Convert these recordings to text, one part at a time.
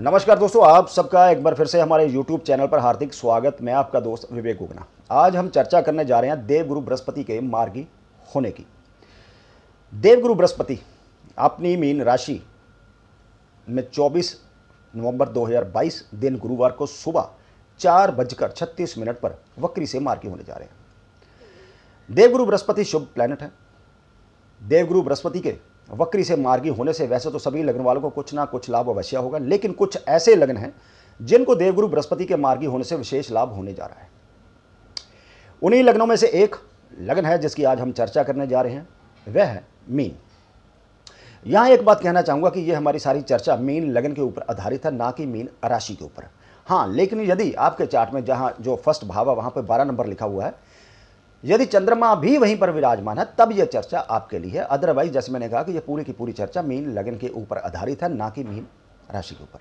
नमस्कार दोस्तों आप सबका एक बार फिर से हमारे YouTube चैनल पर हार्दिक स्वागत मैं आपका दोस्त विवेक उगना आज हम चर्चा करने जा रहे हैं देवगुरु बृहस्पति के मार्गी होने की देवगुरु बृहस्पति अपनी मीन राशि में 24 नवंबर 2022 दिन गुरुवार को सुबह चार बजकर छत्तीस मिनट पर वक्री से मार्गी होने जा रहे हैं देवगुरु बृहस्पति शुभ प्लैनेट है देवगुरु बृहस्पति के वक्री से मार्गी होने से वैसे तो सभी लग्न वालों को कुछ ना कुछ लाभ अवश्य होगा लेकिन कुछ ऐसे लग्न हैं जिनको देवगुरु बृहस्पति के मार्गी होने से विशेष लाभ होने जा रहा है उन्हीं लग्नों में से एक लग्न है जिसकी आज हम चर्चा करने जा रहे हैं वह है मीन यहां एक बात कहना चाहूँगा कि यह हमारी सारी चर्चा मीन लगन के ऊपर आधारित है ना कि मीन राशि के ऊपर हाँ लेकिन यदि आपके चार्ट में जहाँ जो फर्स्ट भाव है वहां पर बारह नंबर लिखा हुआ है यदि चंद्रमा भी वहीं पर विराजमान है तब यह चर्चा आपके लिए है अदरवाइज जैसे मैंने कहा कि यह पूरी की पूरी चर्चा मीन लगन के ऊपर आधारित है ना कि मीन राशि के ऊपर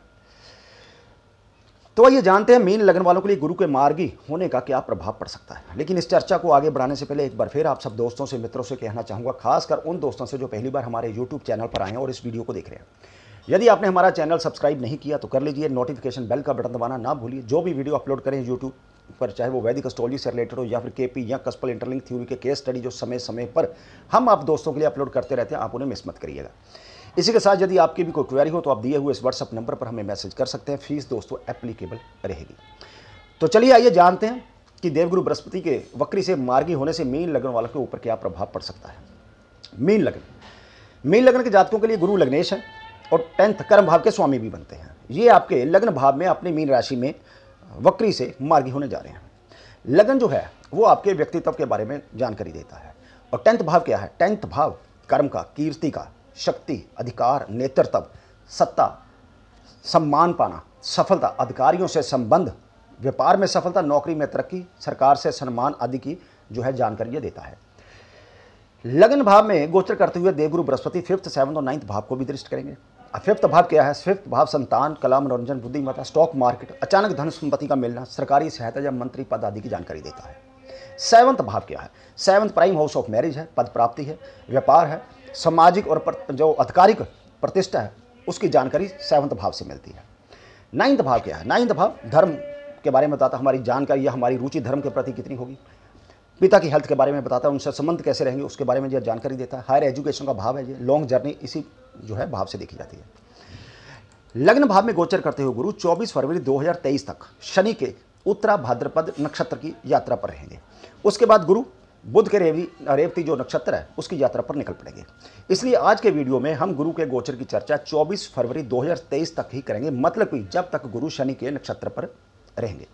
तो ये जानते हैं मीन लगन वालों के लिए गुरु के मार्गी होने का क्या प्रभाव पड़ सकता है लेकिन इस चर्चा को आगे बढ़ाने से पहले एक बार फिर आप सब दोस्तों से मित्रों से कहना चाहूँगा खासकर उन दोस्तों से जो पहली बार हमारे यूट्यूब चैनल पर आए हैं और इस वीडियो को देख रहे हैं यदि आपने हमारा चैनल सब्सक्राइब नहीं किया तो कर लीजिए नोटिफिकेशन बेल का बटन दबाना ना भूलिए जो भी वीडियो अपलोड करें यूट्यूब पर चाहे वो वैदिक एस्ट्रोलॉजी से रिलेटेड हो या फिर केपी या कस्पल इंटरलिंक थ्योरी के केस स्टडी जो समय समय पर हम आप दोस्तों के लिए अपलोड करते रहते हैं आप उन्हें मिस मत करिएगा इसी के साथ यदि आपकी भी कोई क्वेरी हो तो आप दिए हुए इस व्हाट्सअप नंबर पर हमें मैसेज कर सकते हैं फीस दोस्तों एप्लीकेबल रहेगी तो चलिए आइए जानते हैं कि देवगुरु बृहस्पति के वक्री से मार्गी होने से मीन लग्न वालों के ऊपर क्या प्रभाव पड़ सकता है मीन लग्न मीन लग्न के जातकों के लिए गुरु लग्नेश हैं और टेंथ कर्म भाव के स्वामी भी बनते हैं ये आपके लग्न भाव में अपनी मीन राशि में वक्री से मार्गी होने जा रहे हैं लगन जो है वो आपके व्यक्तित्व के बारे में जानकारी देता है और टेंथ भाव क्या है टेंथ भाव कर्म का कीर्ति का शक्ति अधिकार नेतृत्व सत्ता सम्मान पाना सफलता अधिकारियों से संबंध व्यापार में सफलता नौकरी में तरक्की सरकार से सम्मान आदि की जो है जानकारी देता है लगन भाव में गोचर करते हुए देवगुरु बृहस्पति फिफ्थ सेवन्थ और नाइन्थ भाव को भी दृष्ट करेंगे फिफ्थ भाव क्या है फिफ्थ भाव संतान कला मनोरंजन बुद्धिमत्ता स्टॉक मार्केट अचानक धन संपत्ति का मिलना सरकारी सहायता या मंत्री पद आदि की जानकारी देता है सेवंथ भाव क्या है seventh prime house of marriage है पद प्राप्ति है व्यापार है सामाजिक और जो आधिकारिक प्रतिष्ठा है उसकी जानकारी सेवंथ भाव से मिलती है नाइन्थ भाव क्या है नाइन्थ भाव धर्म के बारे में बताता हमारी जानकारी या हमारी रुचि धर्म के प्रति कितनी होगी पिता की हेल्थ के बारे में बताता है उनसे संबंध कैसे रहेंगे उसके बारे में यह जानकारी देता है हायर एजुकेशन का भाव है ये लॉन्ग जर्नी इसी जो है भाव से देखी जाती है लग्न भाव में गोचर करते हुए गुरु 24 फरवरी 2023 तक शनि के उत्तरा भाद्रपद नक्षत्र की यात्रा पर रहेंगे उसके बाद गुरु बुध के रेवी रेवती जो नक्षत्र है उसकी यात्रा पर निकल पड़ेंगे इसलिए आज के वीडियो में हम गुरु के गोचर की चर्चा 24 फरवरी 2023 तक ही करेंगे मतलब कि जब तक गुरु शनि के नक्षत्र पर रहेंगे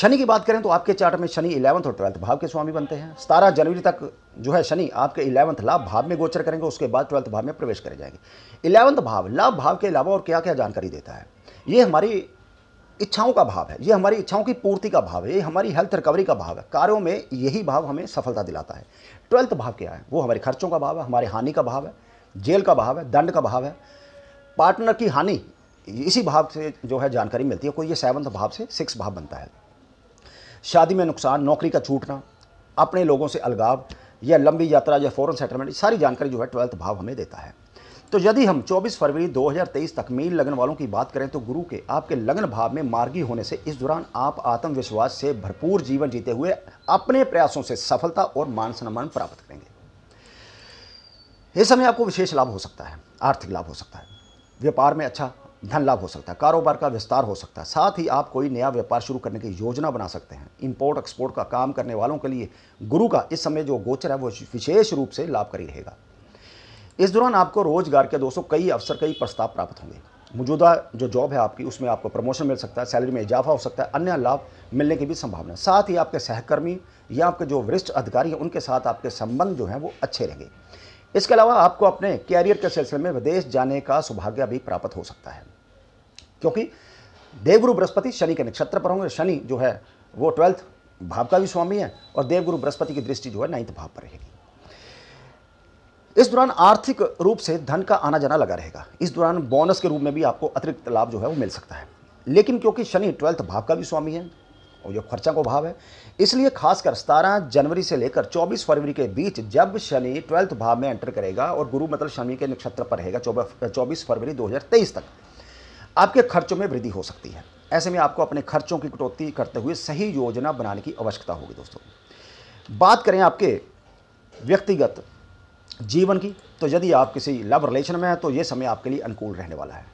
शनि की बात करें तो आपके चार्ट में शनि इलेवंथ और ट्वेल्थ भाव के स्वामी बनते हैं सतारह जनवरी तक जो है शनि आपके इलेवंथ लाभ भाव में गोचर करेंगे उसके बाद ट्वेल्थ भाव में प्रवेश करे जाएंगे इलेवंथ भाव लाभ भाव के अलावा और क्या क्या जानकारी देता है ये हमारी इच्छाओं का भाव है ये हमारी इच्छाओं की पूर्ति का भाव है ये हमारी हेल्थ रिकवरी का भाव है कार्यों में यही भाव हमें सफलता दिलाता है ट्वेल्थ भाव क्या है वो हमारे खर्चों का भाव है हमारे हानि का भाव है जेल का भाव है दंड का भाव है पार्टनर की हानि इसी भाव से जो है जानकारी मिलती है कोई ये सेवन्थ भाव से सिक्स भाव बनता है शादी में नुकसान नौकरी का छूटना अपने लोगों से अलगाव या लंबी यात्रा या फ़ौरन सेटलमेंट सारी जानकारी जो है ट्वेल्थ भाव हमें देता है तो यदि हम 24 फरवरी 2023 तक मीन लगन वालों की बात करें तो गुरु के आपके लगन भाव में मार्गी होने से इस दौरान आप आत्मविश्वास से भरपूर जीवन जीते हुए अपने प्रयासों से सफलता और मान सम्मान प्राप्त करेंगे इस समय आपको विशेष लाभ हो सकता है आर्थिक लाभ हो सकता है व्यापार में अच्छा धन लाभ हो सकता है कारोबार का विस्तार हो सकता है साथ ही आप कोई नया व्यापार शुरू करने की योजना बना सकते हैं इंपोर्ट एक्सपोर्ट का काम करने वालों के लिए गुरु का इस समय जो गोचर है वो विशेष रूप से लाभकारी रहेगा इस दौरान आपको रोजगार के दोस्तों कई अवसर कई प्रस्ताव प्राप्त होंगे मौजूदा जो जॉब है आपकी उसमें आपको प्रमोशन मिल सकता है सैलरी में इजाफा हो सकता है अन्य लाभ मिलने की भी संभावना साथ ही आपके सहकर्मी या आपके जो वरिष्ठ अधिकारी हैं उनके साथ आपके संबंध जो हैं वो अच्छे रहेंगे इसके अलावा आपको अपने कैरियर के सिलसिले में विदेश जाने का सौभाग्य भी प्राप्त हो सकता है क्योंकि देवगुरु बृहस्पति शनि के नक्षत्र पर होंगे शनि जो है वो ट्वेल्थ भाव का भी स्वामी है और देवगुरु बृहस्पति की दृष्टि जो है नाइन्थ भाव पर रहेगी इस दौरान आर्थिक रूप से धन का आना जाना लगा रहेगा इस दौरान बोनस के रूप में भी आपको अतिरिक्त लाभ जो है वो मिल सकता है लेकिन क्योंकि शनि ट्वेल्थ भाव का भी स्वामी है और जो खर्चा को भाव है इसलिए खासकर सतारह जनवरी से लेकर चौबीस फरवरी के बीच जब शनि ट्वेल्थ भाव में एंटर करेगा और गुरु मतलब शनि के नक्षत्र पर रहेगा चौबीस फरवरी दो तक आपके खर्चों में वृद्धि हो सकती है ऐसे में आपको अपने खर्चों की कटौती करते हुए सही योजना बनाने की आवश्यकता होगी दोस्तों बात करें आपके व्यक्तिगत जीवन की तो यदि आप किसी लव रिलेशन में हैं तो ये समय आपके लिए अनुकूल रहने वाला है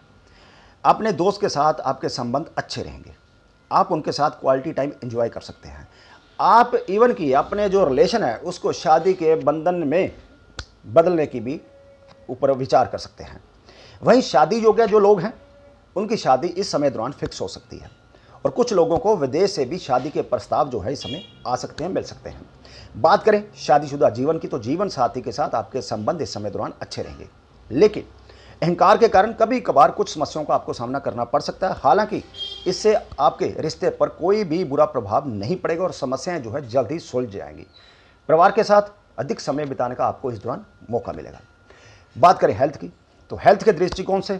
अपने दोस्त के साथ आपके संबंध अच्छे रहेंगे आप उनके साथ क्वालिटी टाइम एंजॉय कर सकते हैं आप इवन कि अपने जो रिलेशन है उसको शादी के बंधन में बदलने की भी ऊपर विचार कर सकते हैं वहीं शादी योग्य जो लोग हैं उनकी शादी इस समय दौरान फिक्स हो सकती है और कुछ लोगों को विदेश से भी शादी के प्रस्ताव जो है इस समय आ सकते हैं मिल सकते हैं बात करें शादीशुदा जीवन की तो जीवन साथी के साथ आपके संबंध इस समय दौरान अच्छे रहेंगे लेकिन अहंकार के कारण कभी कभार कुछ समस्याओं का आपको सामना करना पड़ सकता है हालांकि इससे आपके रिश्ते पर कोई भी बुरा प्रभाव नहीं पड़ेगा और समस्याएं जो है जल्द ही सुलझ जाएंगी परिवार के साथ अधिक समय बिताने का आपको इस दौरान मौका मिलेगा बात करें हेल्थ की तो हेल्थ के दृष्टिकोण से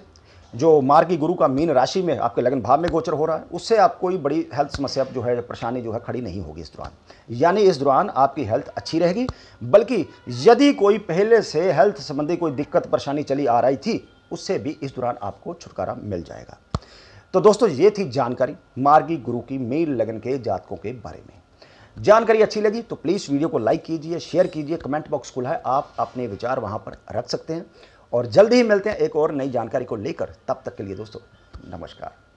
जो मार्गी गुरु का मीन राशि में आपके लगन भाव में गोचर हो रहा है उससे आप कोई बड़ी हेल्थ समस्या जो है परेशानी जो है खड़ी नहीं होगी इस दौरान यानी इस दौरान आपकी हेल्थ अच्छी रहेगी बल्कि यदि कोई पहले से हेल्थ संबंधी कोई दिक्कत परेशानी चली आ रही थी उससे भी इस दौरान आपको छुटकारा मिल जाएगा तो दोस्तों ये थी जानकारी मार्गी गुरु की मेल लगन के जातकों के बारे में जानकारी अच्छी लगी तो प्लीज़ वीडियो को लाइक कीजिए शेयर कीजिए कमेंट बॉक्स खुला है आप अपने विचार वहाँ पर रख सकते हैं और जल्द ही मिलते हैं एक और नई जानकारी को लेकर तब तक के लिए दोस्तों नमस्कार